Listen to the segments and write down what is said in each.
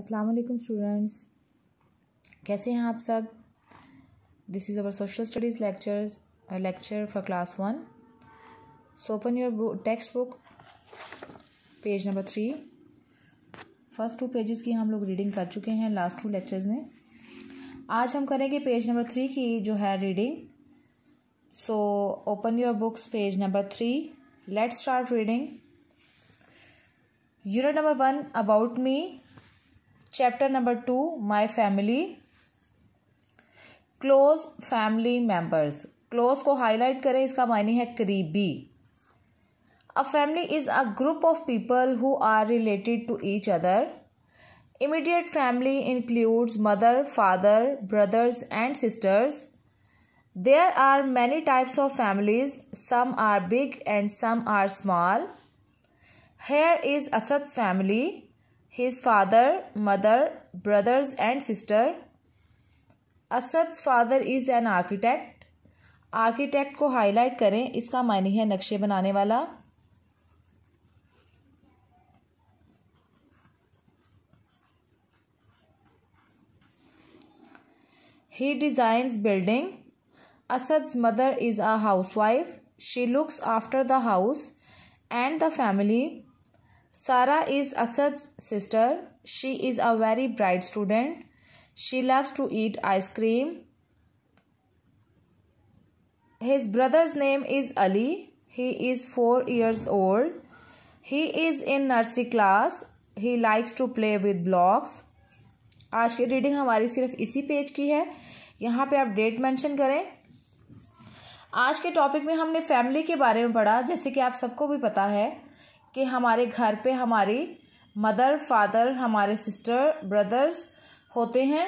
अस्सलाम वालेकुम स्टूडेंट्स कैसे हैं आप सब this is our social studies lectures lecture for class one so open your textbook page number three first two pages की हम लोग रीडिंग कर चुके हैं लास्ट टू लेक्चर्स में आज हम करेंगे पेज नंबर थ्री की जो है reading so open your books page number three let's start reading unit number one about me chapter number two my family close family members close को highlight करें इसका मायने है करीबी a family is a group of people who are related to each other immediate family includes mother father brothers and sisters there are many types of families some are big and some are small hair is Asad family his father, mother, brothers, and sister. असद's father is an architect. Architect को highlight करें इसका मायने है नक्शे बनाने वाला He designs building. Asad's mother is a housewife. She looks after the house and the family. Sarah is Asad's sister. She is a very bright student. She loves to eat ice cream. His brother's name is Ali. He is 4 years old. He is in nursery class. He likes to play with blocks. आज की reading हमारी सिर्फ इसी page की है यहाँ पे आप डेट मेंशन करें आज के टॉपिक में हमने फैमिली के बारे में पढ़ा जैसे कि आप सबको भी पता है कि हमारे घर पे हमारी मदर फादर हमारे सिस्टर ब्रदर्स होते हैं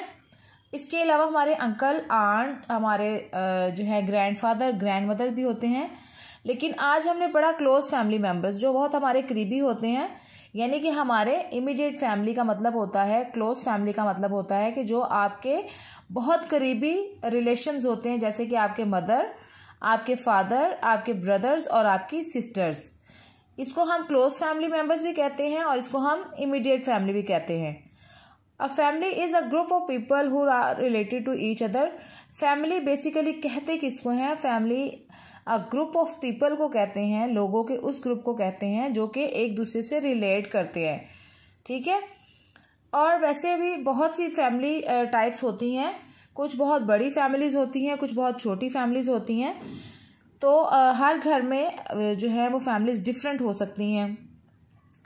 इसके अलावा हमारे अंकल आंट हमारे जो है ग्रैंड फादर ग्रैंड मदर भी होते हैं लेकिन आज हमने पढ़ा क्लोज फैमिली मेम्बर्स जो बहुत हमारे करीबी होते हैं यानी कि हमारे इमीडिएट फैमिली का मतलब होता है क्लोज फैमिली का मतलब होता है कि जो आपके बहुत करीबी रिलेशन होते हैं जैसे कि आपके मदर आपके फादर आपके ब्रदर्स और आपकी सिस्टर्स इसको हम क्लोज फैमिली मेम्बर्स भी कहते हैं और इसको हम इमीडिएट फैमिली भी कहते हैं a family is a group of people who are related to each other family basically कहते किसको हैं family a group of people को कहते हैं लोगों के उस ग्रुप को कहते हैं जो कि एक दूसरे से रिलेट करते हैं ठीक है और वैसे भी बहुत सी फैमिली टाइप्स uh, होती हैं कुछ बहुत बड़ी फैमिलीज़ होती हैं कुछ बहुत छोटी फैमिलीज़ होती हैं तो हर घर में जो है वो फैमिलीज डिफरेंट हो सकती हैं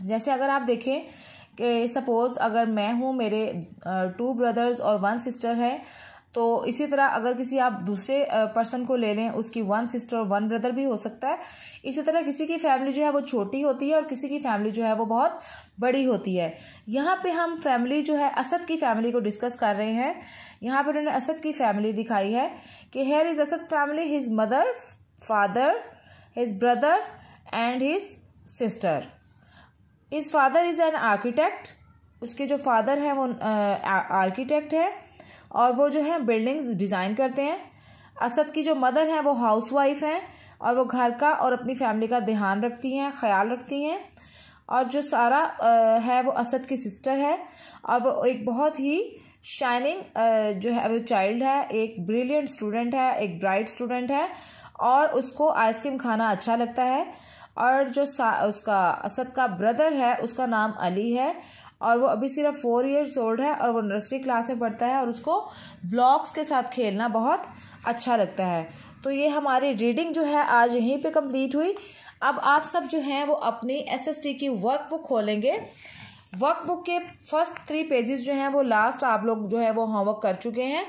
जैसे अगर आप देखें कि सपोज़ अगर मैं हूँ मेरे टू ब्रदर्स और वन सिस्टर है तो इसी तरह अगर किसी आप दूसरे पर्सन को ले लें उसकी वन सिस्टर और वन ब्रदर भी हो सकता है इसी तरह किसी की फैमिली जो है वो छोटी होती है और किसी की फैमिली जो है वो बहुत बड़ी होती है यहाँ पे हम फैमिली जो है असद की फैमिली को डिस्कस कर रहे हैं यहाँ पर उन्होंने असद की फैमिली दिखाई है कि here is Asad family his mother father his brother and his sister his father is an architect उसके जो फादर हैं वो आर्किटेक्ट हैं और वो जो है बिल्डिंग्स डिज़ाइन करते हैं असद की जो मदर हैं वो हाउस वाइफ हैं और वो घर का और अपनी फैमिली का ध्यान रखती हैं ख्याल रखती हैं और जो सारा है वो असद की सिस्टर है और वो एक बहुत ही शाइनिंग uh, जो है वो चाइल्ड है एक ब्रिलियंट स्टूडेंट है एक ब्राइट स्टूडेंट है और उसको आइसक्रीम खाना अच्छा लगता है और जो सा उसका असद का ब्रदर है उसका नाम अली है और वो अभी सिर्फ फोर इयर्स ओल्ड है और वो नर्सरी क्लास में पढ़ता है और उसको ब्लॉक्स के साथ खेलना बहुत अच्छा लगता है तो ये हमारी रीडिंग जो है आज यहीं पे कंप्लीट हुई अब आप सब जो हैं वो अपनी एसएसटी की वर्कबुक खोलेंगे वर्क बुक के फर्स्ट थ्री पेजेस जो हैं वो लास्ट आप लोग जो है वो होमवर्क कर चुके हैं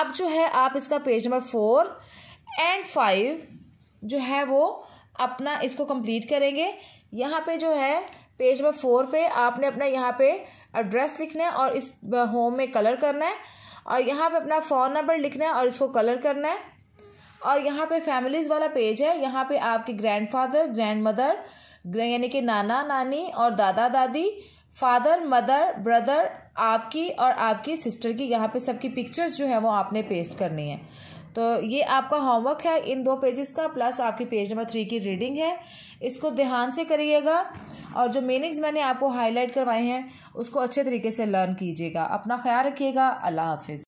अब जो है आप इसका page number four and five जो है वो अपना इसको कंप्लीट करेंगे यहाँ पे जो है पेज नंबर फोर पे आपने अपना यहाँ पे एड्रेस लिखना है और इस होम में कलर करना है और यहाँ पे अपना फ़ोन नंबर लिखना है और इसको कलर करना है और यहाँ पे फैमिलीज़ वाला पेज है यहाँ पे आपके ग्रैंडफादर ग्रैंड मदर यानी कि नाना नानी और दादा दादी फादर मदर ब्रदर आपकी और आपकी सिस्टर की यहाँ पे सबकी पिक्चर्स जो है वो आपने पेस्ट करनी है तो ये आपका होमवर्क है इन दो पेजेस का प्लस आपकी पेज नंबर थ्री की रीडिंग है इसको ध्यान से करिएगा और जो मीनिंग्स मैंने आपको हाईलाइट करवाए हैं उसको अच्छे तरीके से लर्न कीजिएगा अपना ख्याल रखिएगा अल्लाह हाफिज़